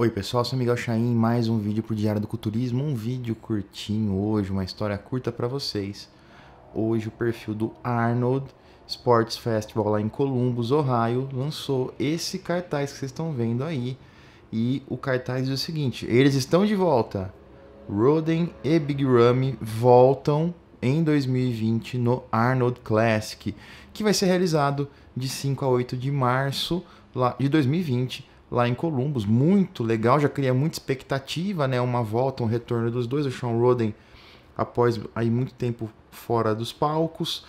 Oi pessoal, sou Miguel Chain, mais um vídeo pro Diário do Culturismo, um vídeo curtinho hoje, uma história curta para vocês. Hoje o perfil do Arnold Sports Festival lá em Columbus, Ohio, lançou esse cartaz que vocês estão vendo aí. E o cartaz diz é o seguinte, eles estão de volta. Roden e Big Ramy voltam em 2020 no Arnold Classic, que vai ser realizado de 5 a 8 de março de 2020 lá em Columbus, muito legal, já cria muita expectativa, né? Uma volta, um retorno dos dois, o Sean Roden após aí muito tempo fora dos palcos.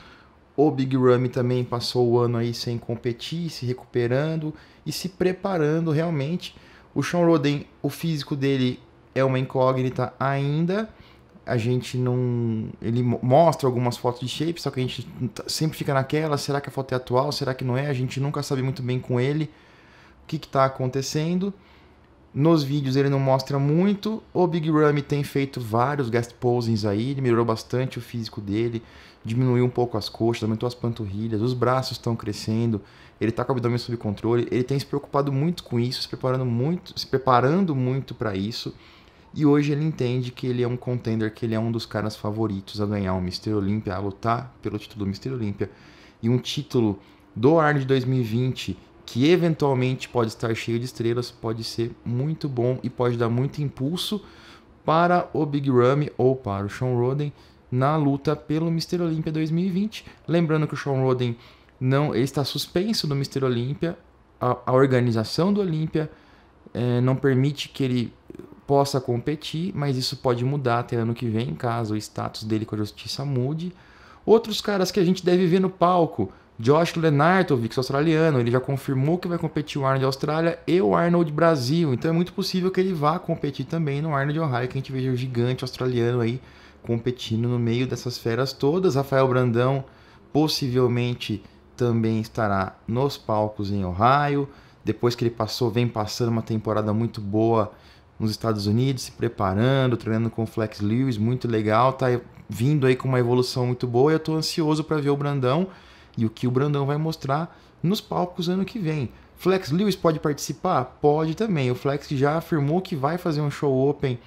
O Big Ramy também passou o ano aí sem competir, se recuperando e se preparando realmente. O Sean Roden, o físico dele é uma incógnita ainda. A gente não. Ele mostra algumas fotos de shape, só que a gente sempre fica naquela: será que a foto é atual? Será que não é? A gente nunca sabe muito bem com ele que está acontecendo. Nos vídeos ele não mostra muito. O Big Ramy tem feito vários guest posings aí, ele melhorou bastante o físico dele, diminuiu um pouco as coxas, aumentou as panturrilhas, os braços estão crescendo, ele está com o abdômen sob controle, ele tem se preocupado muito com isso, se preparando muito, se preparando muito para isso. E hoje ele entende que ele é um contender, que ele é um dos caras favoritos a ganhar o Mister Olympia, a lutar pelo título do Mister Olympia. E um título do Arnold 2020 que eventualmente pode estar cheio de estrelas, pode ser muito bom e pode dar muito impulso para o Big Ramy ou para o Sean Roden na luta pelo Mister Olímpia 2020. Lembrando que o Sean Roden não ele está suspenso do Mister Olímpia, a, a, organização do Olímpia é, não permite que ele possa competir, mas isso pode mudar até ano que vem, caso o status dele com a justiça mude. Outros caras que a gente deve ver no palco, Josh Lenartovic, australiano, ele já confirmou que vai competir o Arnold Austrália e o Arnold Brasil. Então é muito possível que ele vá competir também no Arnold Ohio, que a gente veja o gigante australiano aí competindo no meio dessas feras todas. Rafael Brandão possivelmente também estará nos palcos em Ohio. Depois que ele passou, vem passando uma temporada muito boa nos Estados Unidos, se preparando, treinando com o Flex Lewis, muito legal, tá vindo aí com uma evolução muito boa. Eu estou ansioso para ver o Brandão e o que o Brandão vai mostrar nos palcos ano que vem. Flex Lewis pode participar? Pode também. O Flex já afirmou que vai fazer um show open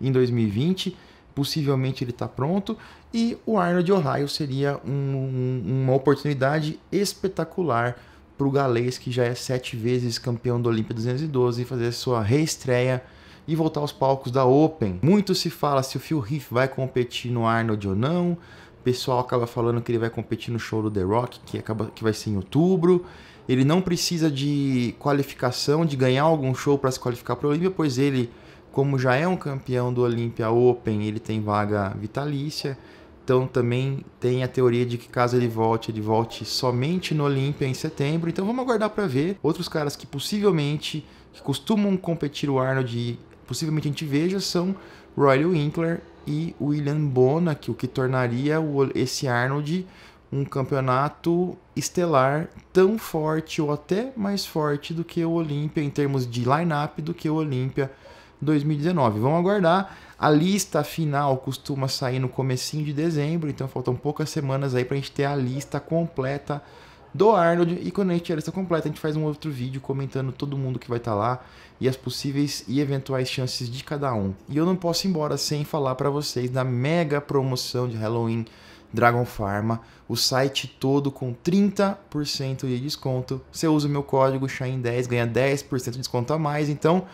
em 2020, possivelmente ele está pronto. E o Arnold Ohio seria um, uma oportunidade espetacular para o galês, que já é sete vezes campeão do Olímpia 212, fazer sua reestreia e voltar aos palcos da Open. Muito se fala se o Phil Heath vai competir no Arnold ou não, pessoal acaba falando que ele vai competir no show do The Rock, que, acaba, que vai ser em outubro. Ele não precisa de qualificação, de ganhar algum show para se qualificar para o Olímpia, pois ele, como já é um campeão do Olímpia Open, ele tem vaga vitalícia. Então também tem a teoria de que caso ele volte, ele volte somente no Olímpia em setembro. Então vamos aguardar para ver outros caras que possivelmente que costumam competir o Arnold, e possivelmente a gente veja são Royal Winkler e William Bonac, o que tornaria esse Arnold um campeonato estelar tão forte ou até mais forte do que o Olímpia em termos de line-up do que o Olímpia 2019. Vamos aguardar. A lista final costuma sair no comecinho de dezembro, então faltam poucas semanas aí para a gente ter a lista completa do Arnold. E quando a gente tiver a lista completa, a gente faz um outro vídeo comentando todo mundo que vai estar tá lá e as possíveis e eventuais chances de cada um. E eu não posso ir embora sem falar para vocês da mega promoção de Halloween Dragon Pharma, o site todo com 30% de desconto. Você usa o meu código SHINE10, ganha 10% de desconto a mais. Então,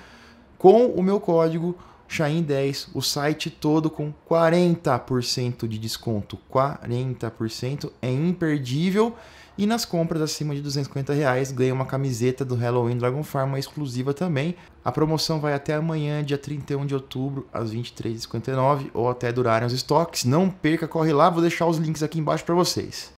com o meu código Shine 10, o site todo com 40% de desconto. 40% é imperdível. E nas compras acima de 250 reais ganha uma camiseta do Halloween Dragon Farm é exclusiva também. A promoção vai até amanhã, dia 31 de outubro, às 23h59, ou até durarem os estoques. Não perca, corre lá, vou deixar os links aqui embaixo para vocês.